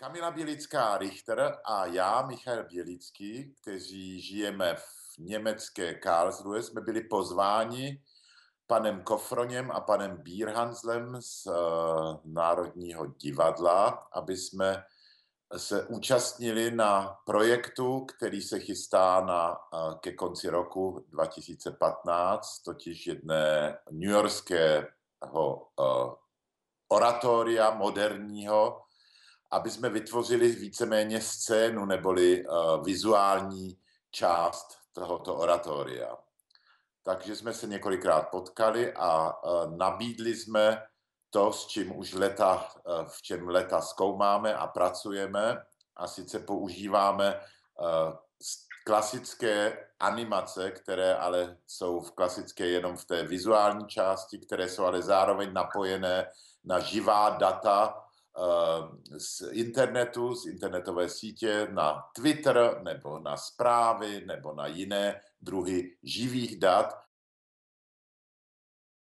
Kamila Bělická Richter a já, Michal Bělický, kteří žijeme v německé Karlsruhe, jsme byli pozváni panem Kofroněm a panem Bírhanslem z eh, Národního divadla, aby jsme se účastnili na projektu, který se chystá na, eh, ke konci roku 2015, totiž jedné newyorského eh, oratoria moderního, aby jsme vytvořili víceméně scénu neboli uh, vizuální část tohoto oratoria. Takže jsme se několikrát potkali a uh, nabídli jsme to, s čím už leta, uh, v čem leta zkoumáme a pracujeme a sice používáme klasické animace, které ale jsou v klasické jenom v té vizuální části, které jsou ale zároveň napojené na živá data Eh, z internetu, z internetové sítě na Twitter nebo na zprávy nebo na jiné druhy živých dat